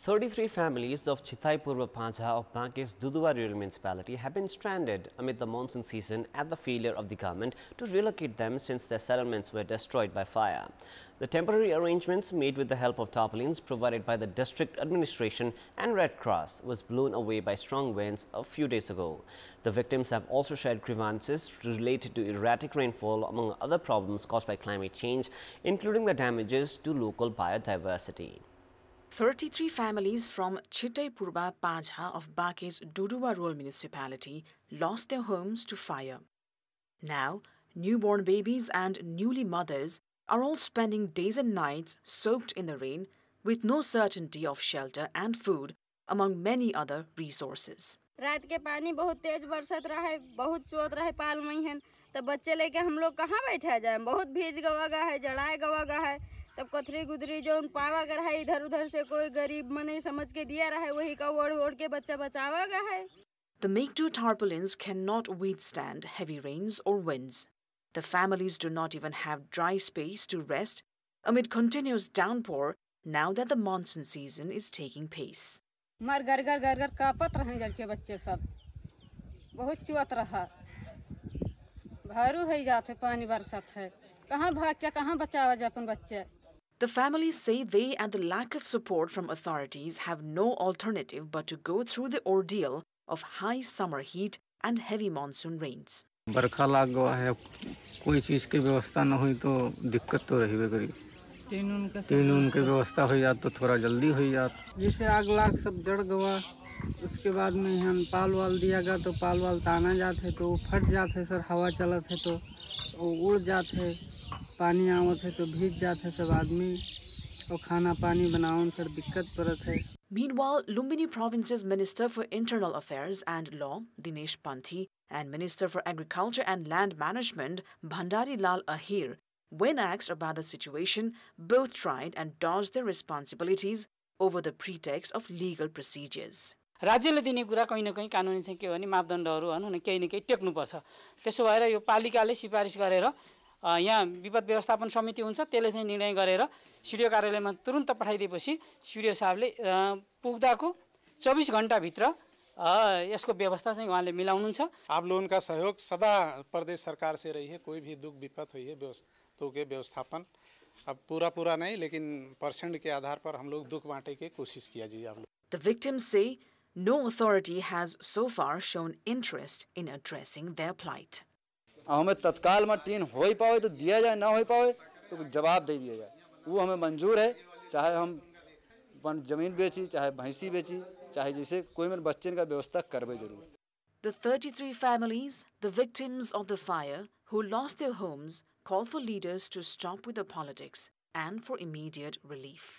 33 families of Chithaipurva Panja of Bankes Duduwa Rural Municipality have been stranded amid the monsoon season at the failure of the government to relocate them since their settlements were destroyed by fire. The temporary arrangements made with the help of tarpaulins provided by the district administration and Red Cross was blown away by strong winds a few days ago. The victims have also shared grievances related to erratic rainfall among other problems caused by climate change, including the damages to local biodiversity. 33 families from Chittaipurba Pajha of Bake's Duduwa rural municipality lost their homes to fire. Now, newborn babies and newly mothers are all spending days and nights soaked in the rain with no certainty of shelter and food among many other resources. रात के पानी बहुत तेज बरसत रहा है बहुत चोट रहा है पाल महीन तो बच्चे लेके हम लोग कहाँ बैठा जाए बहुत भीज गवा है जड़ाए गवा है तब कथरी गुदरी जो उन पावा गर है इधर उधर से कोई गरीब मने समझ के दिया रहा है वही का ओढ़ ओढ़ के बच्चा बचावा गया है The make-do tarpaulins cannot withstand heavy rains or winds. The families do not even have dry space to rest amid continuous downpour now that the monsoon season is taking pace. मर गर गर गर गर कापत रहे जल के बच्चे सब बहुत चुवत रहा भारू है जाते पानी बरसत है कहाँ भाग क्या कहाँ बचावा जाए अपन बच्चे The families say they and the lack of support from authorities have no alternative but to go through the ordeal of high summer heat and heavy monsoon rains. गया है कोई चीज़ की व्यवस्था न तो दिक्कत तो रही व्यवस्था हो तो थोड़ा जल्दी हो आग लाग सब जड़ उसके बाद में हम पाल वाल दिया गया तो पाल वाल जाते फट जाते सर हवा तो उड़ जाते पानी आवत है तो भीज जात है सब आदमी और खाना पानी बनाओ सर दिक्कत पड़त है Meanwhile, Lumbini Province's Minister for Internal Affairs and Law, Dinesh Panthi, and Minister for Agriculture and Land Management, Bhandari Lal Ahir, when asked about the situation, both tried and dodged their responsibilities over the pretext of legal procedures. राज्यले दिने कुरा कहीँ न कहीँ कानुनी चाहिँ के भने मापदण्डहरू भनौँ न केही न केही टेक्नुपर्छ त्यसो भएर यो पालिकाले सिफारिस गरेर यहाँ विपद व्यवस्थापन समिति हुन्छ त्यसले चाहिँ निर्णय गरेर सिडिओ कार्यालयमा तुरन्त पठाइदिएपछि सिडिओ साहबले पुग्दाको चौबिस घन्टाभित्र यसको व्यवस्था चाहिँ उहाँले मिलाउनुहुन्छ आप लोनका का सहयोग सदा प्रदेश सरकार से रही है भी दुख विपत होइए है व्यवस्थापन अब पूरा पूरा नै लेकिन परसेंट के आधार पर हम लोग दुख बांटे के कोशिश किया जी आप लोग has so far shown interest in addressing the flight और हमें तत्काल में ट्रेन हो ही पाए तो दिया जाए ना हो पाए तो जवाब दे दिया जाए वो हमें मंजूर है चाहे हम अपन जमीन बेची चाहे भैंसी बेची चाहे जैसे कोई मेरे बच्चे का व्यवस्था करवे जरूर The 33 families, the victims of the fire, who lost their homes, call for leaders to stop with the politics and for immediate relief.